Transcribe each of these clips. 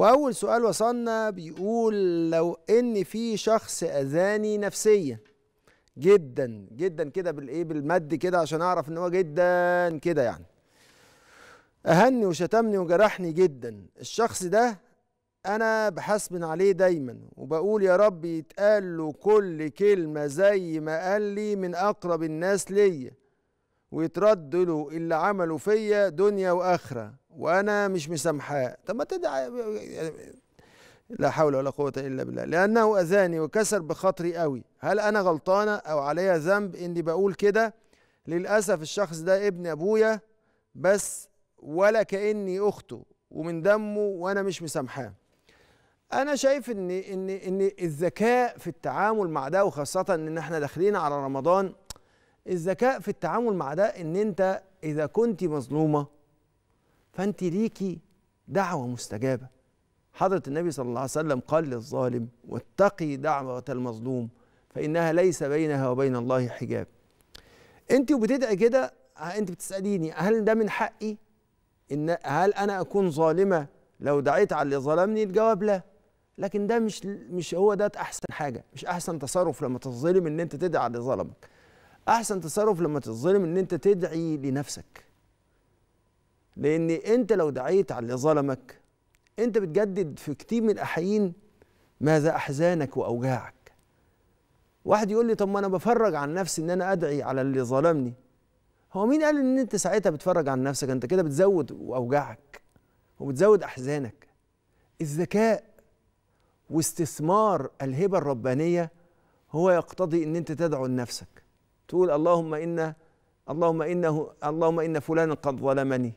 وأول سؤال وصلنا بيقول لو إن في شخص أذاني نفسيا جدا جدا كده بالإيه بالمد كده عشان أعرف إن هو جدا كده يعني أهني وشتمني وجرحني جدا الشخص ده أنا بحسبن عليه دايما وبقول يا رب يتقال له كل كلمة زي ما قال لي من أقرب الناس ليا ويترد له اللي عمله فيا دنيا واخره وانا مش مسامحاه طب ما تدعي لا حول ولا قوه الا بالله لانه اذاني وكسر بخاطري قوي هل انا غلطانه او عليا ذنب اني بقول كده للاسف الشخص ده ابن ابويا بس ولا كاني اخته ومن دمه وانا مش مسامحاه انا شايف ان ان ان الذكاء في التعامل مع ده وخاصه ان احنا داخلين على رمضان الذكاء في التعامل مع ده ان انت اذا كنت مظلومه فانت ليكي دعوه مستجابه حضره النبي صلى الله عليه وسلم قال للظالم واتقي دعوه المظلوم فانها ليس بينها وبين الله حجاب انت وبتدعي كده انت بتساليني هل ده من حقي ان هل انا اكون ظالمه لو دعيت على اللي ظلمني الجواب لا لكن ده مش مش هو ده احسن حاجه مش احسن تصرف لما تظلم ان انت تدعي على اللي ظلمك احسن تصرف لما تتظلم ان انت تدعي لنفسك لان انت لو دعيت على اللي ظلمك انت بتجدد في كتير من الاحيان ماذا احزانك واوجاعك واحد يقول لي طب ما انا بفرج عن نفسي ان انا ادعي على اللي ظلمني هو مين قال ان انت ساعتها بتفرج عن نفسك انت كده بتزود اوجاعك وبتزود احزانك الذكاء واستثمار الهبه الربانيه هو يقتضي ان انت تدعو لنفسك تقول اللهم إن اللهم إنه اللهم إن فلانا قد ظلمني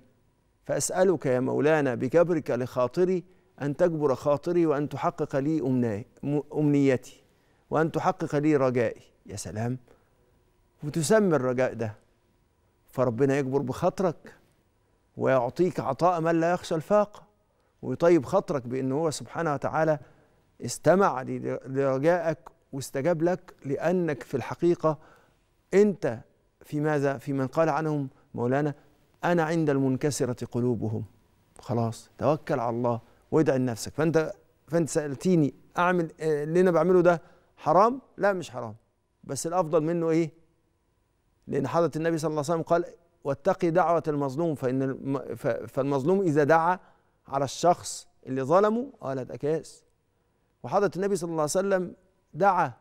فأسألك يا مولانا بكبرك لخاطري أن تجبر خاطري وأن تحقق لي أمنيتي وأن تحقق لي رجائي يا سلام وتسمي الرجاء ده فربنا يجبر بخاطرك ويعطيك عطاء من لا يخشى الفاقة ويطيب خاطرك بأن هو سبحانه وتعالى استمع لرجائك واستجاب لك لأنك في الحقيقة انت في ماذا في من قال عنهم مولانا انا عند المنكسره قلوبهم خلاص توكل على الله وادع لنفسك فانت فانت سالتيني اعمل آه، اللي انا بعمله ده حرام لا مش حرام بس الافضل منه ايه لان حضره النبي صلى الله عليه وسلم قال واتقي دعوه المظلوم فان فالمظلوم اذا دعا على الشخص اللي ظلمه قالت اكاس وحضره النبي صلى الله عليه وسلم دعا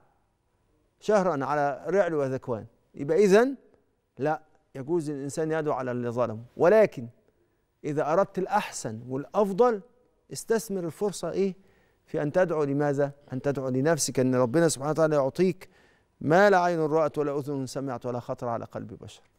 شهرا على رعل وذكوان يبقى إذا لا يجوز للإنسان يدعو على اللي ظلم ولكن إذا أردت الأحسن والأفضل استثمر الفرصة إيه في أن تدعو لماذا؟ أن تدعو لنفسك أن ربنا سبحانه وتعالى يعطيك ما لا عين رأت ولا أذن سمعت ولا خطر على قلب بشر